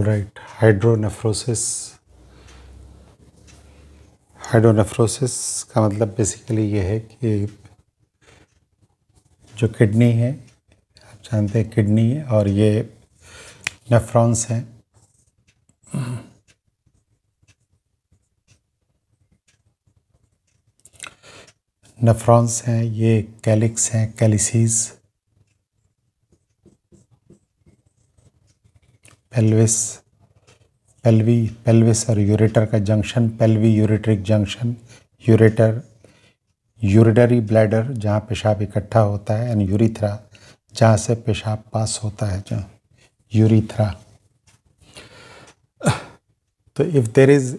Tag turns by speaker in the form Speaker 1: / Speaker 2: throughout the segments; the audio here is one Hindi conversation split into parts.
Speaker 1: All right, hydronephrosis. हाइड्रोनेफ्रोसिस का मतलब बेसिकली ये है कि जो किडनी है आप जानते हैं किडनी है और ये नेफ्रॉन्स हैं नेफ्रॉन्स हैं ये कैलिक्स हैं कैलिसीज़ पेल्विस पेल्वी पेल्विस और यूरेटर का junction pelvi ureteric junction ureter urinary bladder जहाँ पेशाब इकट्ठा होता है एंड यूरिथ्रा जहाँ से पेशाब पास होता है जहाँ यूरिथ्रा तो इफ़ देर इज़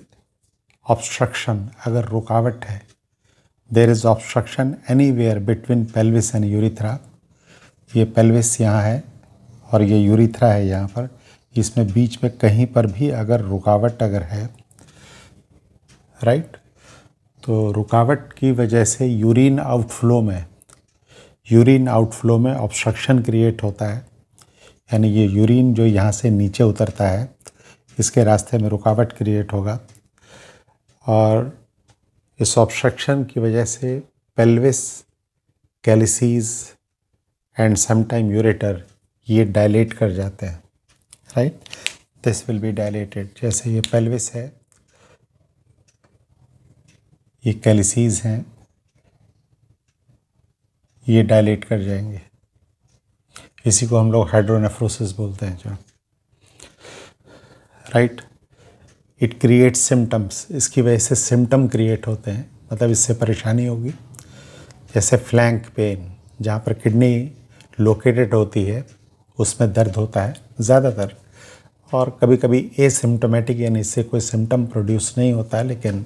Speaker 1: ऑब्स्ट्रक्शन अगर रुकावट है there is obstruction anywhere between pelvis and urethra ये पेल्विस यहाँ है और ये यूरिथ्रा है यहाँ पर इसमें बीच में कहीं पर भी अगर रुकावट अगर है राइट तो रुकावट की वजह से यूरिन आउटफ्लो में यूरिन आउटफ्लो में ऑब्स्ट्रक्शन क्रिएट होता है यानी ये यूरिन जो यहाँ से नीचे उतरता है इसके रास्ते में रुकावट क्रिएट होगा और इस ऑब्स्ट्रक्शन की वजह से pelvis calyces and sometime ureter ये डायलेट कर जाते हैं right this will be dilated जैसे ये पेल्विस है ये कैलिसीज हैं ये डायलेट कर जाएंगे इसी को हम लोग हाइड्रोनेफ्रोसिस बोलते हैं जो राइट इट क्रिएट सिम्टम्स इसकी वजह से सिम्टम क्रिएट होते हैं मतलब इससे परेशानी होगी जैसे फ्लैंक पेन जहाँ पर किडनी लोकेटेड होती है उसमें दर्द होता है ज़्यादातर और कभी कभी ए सिम्टोमेटिक यानी इससे कोई सिम्टम प्रोड्यूस नहीं होता है लेकिन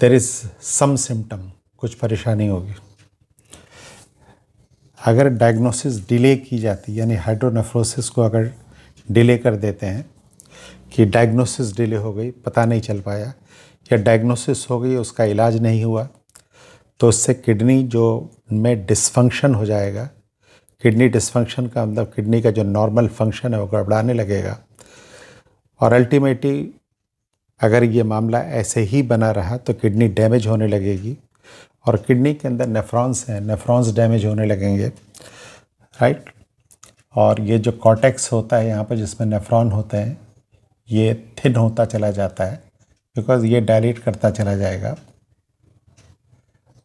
Speaker 1: देर इज़ सम सिम्टम कुछ परेशानी होगी अगर डायग्नोसिस डिले की जाती यानी हाइड्रोनेफ्रोसिस को अगर डिले कर देते हैं कि डायग्नोसिस डिले हो गई पता नहीं चल पाया या डायग्नोसिस हो गई उसका इलाज नहीं हुआ तो उससे किडनी जो में डिसफंक्शन हो जाएगा किडनी डिसफंक्शन का मतलब किडनी का जो नॉर्मल फंक्शन है वो गड़बड़ाने लगेगा और अल्टीमेटली अगर ये मामला ऐसे ही बना रहा तो किडनी डैमेज होने लगेगी और किडनी के अंदर नेफ्रॉन्स हैं नेफ्रॉन्स डैमेज होने लगेंगे राइट और ये जो कॉटेक्स होता है यहाँ पर जिसमें नेफ्रॉन होते हैं ये थिन होता चला जाता है बिकॉज ये डायलेट करता चला जाएगा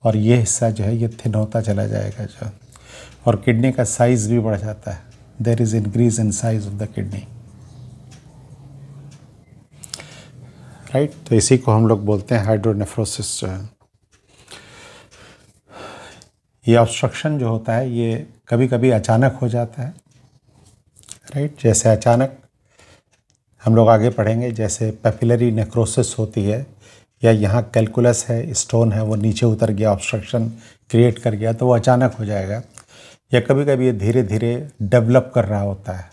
Speaker 1: और ये हिस्सा जो है ये थिन होता चला जाएगा जो और किडनी का साइज़ भी बढ़ जाता है there is increase in size of the kidney right तो इसी को हम लोग बोलते हैं हाइड्रोनेफ्रोसिस जो है ये ऑब्स्ट्रक्शन जो होता है ये कभी कभी अचानक हो जाता है राइट right? जैसे अचानक हम लोग आगे पढ़ेंगे जैसे पेपिलरी नेक्रोसिस होती है या यहाँ कैलकुलस है स्टोन है वो नीचे उतर गया ऑब्स्ट्रक्शन क्रिएट कर गया तो वो अचानक हो जाएगा या कभी कभी ये धीरे धीरे डेवलप कर रहा होता है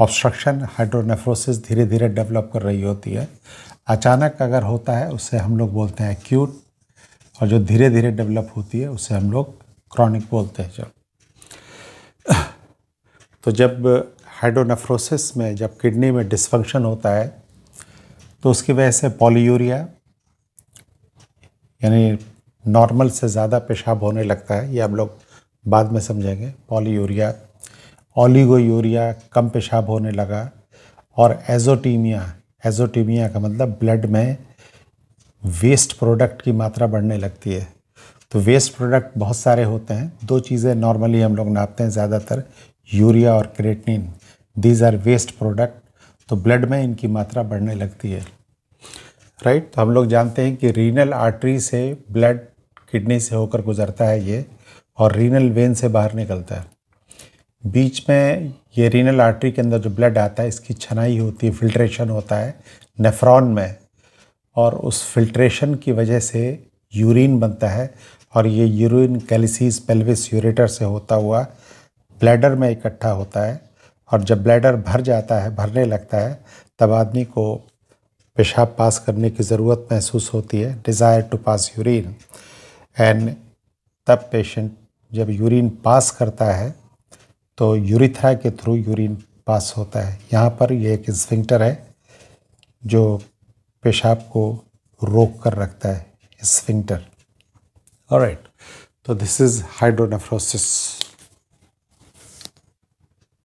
Speaker 1: ऑब्स्ट्रक्शन हाइड्रोनेफ्रोसिस धीरे धीरे डेवलप कर रही होती है अचानक अगर होता है उसे हम लोग बोलते हैं एक्यूट और जो धीरे धीरे डेवलप होती है उसे हम लोग क्रॉनिक बोलते हैं जब तो जब हाइड्रोनेफ्रोसिस में जब किडनी में डिसफंक्शन होता है तो उसकी वजह से पॉलीयूरिया यानी नॉर्मल से ज़्यादा पेशाब होने लगता है ये हम लोग बाद में समझेंगे पॉलीयूरिया यूरिया कम पेशाब होने लगा और एजोटीमिया एजोटीमिया का मतलब ब्लड में वेस्ट प्रोडक्ट की मात्रा बढ़ने लगती है तो वेस्ट प्रोडक्ट बहुत सारे होते हैं दो चीज़ें नॉर्मली हम लोग नापते हैं ज़्यादातर यूरिया और creatinine these are waste product तो ब्लड में इनकी मात्रा बढ़ने लगती है राइट right? तो हम लोग जानते हैं कि रीनल आर्टरी से ब्लड किडनी से होकर गुजरता है ये और रीनल वेन से बाहर निकलता है बीच में ये रीनल आर्टरी के अंदर जो ब्लड आता है इसकी छनाई होती है फिल्ट्रेशन होता है नेफ्रॉन में और उस फिल्ट्रेशन की वजह से यूरिन बनता है और ये यूरिन कैलिसिस पेल्विस यूरेटर से होता हुआ ब्लैडर में इकट्ठा होता है और जब ब्लैडर भर जाता है भरने लगता है तब आदमी को पेशाब पास करने की ज़रूरत महसूस होती है desire to pass urine and तब पेशेंट जब यूरिन पास करता है तो यूरिथ्रा के थ्रू यूरिन पास होता है यहाँ पर यह एक स्फिंक्टर है जो पेशाब को रोक कर रखता है स्फिंक्टर राइट तो दिस इज़ हाइड्रोनेफ्रोसिस